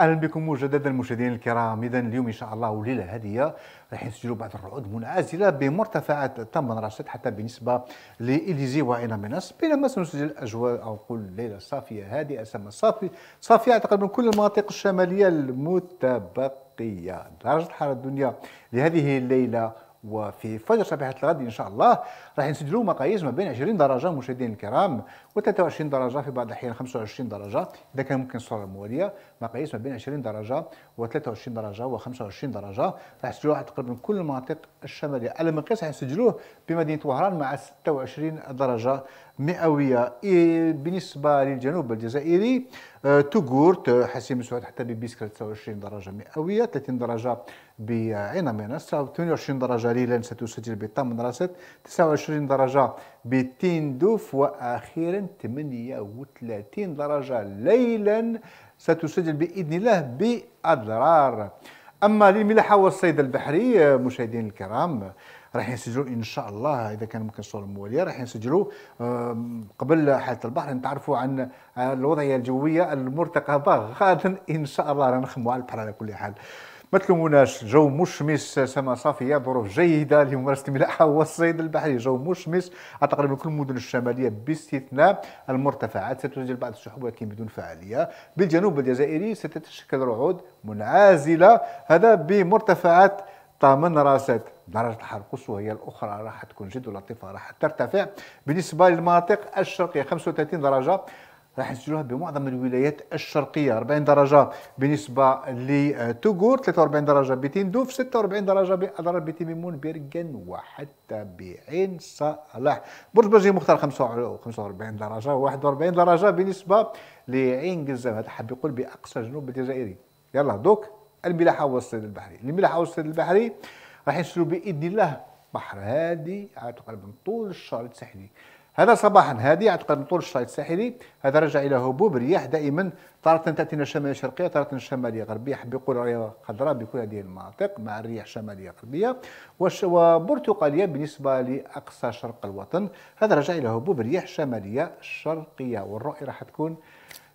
اهلا بكم مجددا مشاهدينا الكرام اذا اليوم ان شاء الله وليله هاديه راح نسجلوا بعض الرعود منعزله بمرتفعات 8 رشيد حتى بالنسبه لإليزي وعين منص بينما سنسجل اجواء او نقول ليله صافيه هادئه سما صافي صافيه تقريبا كل المناطق الشماليه المتبقيه درجه الحراره الدنيا لهذه الليله وفي فجر صباح الغد إن شاء الله راح نسجلوا مقاييس ما بين 20 درجة مشاهدينا الكرام و23 درجة في بعض الأحيان 25 درجة إذا كان ممكن الصورة الموالية مقاييس ما بين 20 درجة و23 درجة و25 درجة راح نسجلوها تقريبا كل المناطق الشمالية المقياس راح نسجلوه بمدينة وهران مع 26 درجة مئوية إيه، بالنسبة للجنوب الجزائري توغورت حسين مسعود حتى ببيسكل 29 درجه مئويه 30 درجه بعين مينس 28 درجه ليلا ستسجل بطمن راست 29 درجه بتيندوف واخيرا 38 درجه ليلا ستسجل باذن الله باضرار اما للملاحه والصيد البحري آه، مشاهدينا الكرام راح يسجلوا ان شاء الله اذا كان ممكن الصوره المواليه راح يسجلوا قبل حاله البحر نتعرفوا عن آه، الوضعيه الجويه المرتقبه غدا ان شاء الله راح نخموا على البحر على كل حال ما تلوموناش جو مشمس سماء صافية ظروف جيدة لممارسة الملاحة والصيد البحري جو مشمس على تقريبا كل المدن الشمالية باستثناء المرتفعات ستسجل بعض السحب ولكن بدون فعالية بالجنوب الجزائري ستتشكل رعود منعزلة هذا بمرتفعات طامن راسات درجه الحراره القصوى هي الاخرى راح تكون جد لطيفه راح ترتفع بالنسبه للمناطق الشرقيه 35 درجه راح نسجلوها بمعظم الولايات الشرقيه 40 درجه بالنسبه لتوغور 43 درجه بتندوف 46 درجه باضرار بتيميمون بيرجن وحتى بعين صالح برج برجي مختار 45 درجه 41 درجه بالنسبه لعين قزام هذا حاب يقول باقصى جنوب الجزائري يلا دوك الملاحه والصيد البحري الملاحه والصيد البحري راح يسلو باذن الله بحر هادي يتقلب من طول الشريط الساحلي هذا صباحا هادي يتقلب من طول الشريط الساحلي هذا رجع الى هبوب رياح دائما تارة تاتينا شماليه شرقيه تارة شماليه غربيه حب يقول رياض خضراء بكل هذه المناطق مع الرياح شماليه غربيه وبرتقاليه بالنسبه لاقصى شرق الوطن هذا رجع الى هبوب رياح شماليه شرقيه والرؤيه راح تكون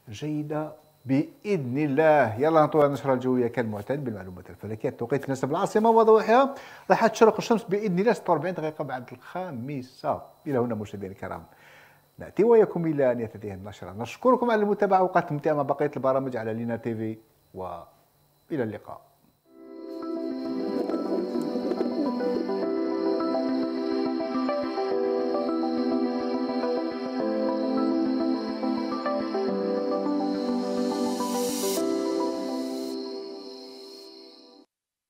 جيده باذن الله يلا نطوي النشره الجويه كالمعتاد بالمعلومات الفلكيه التوقيت يناسب العاصمه وضوحها راح تشرق الشمس باذن الله 46 دقيقه بعد الخامسه الى هنا مشاهدينا الكرام ناتي واياكم الى نهايه هذه النشره نشكركم على المتابعه وقت ممتعه مع بقيه البرامج على لينا تي في والى اللقاء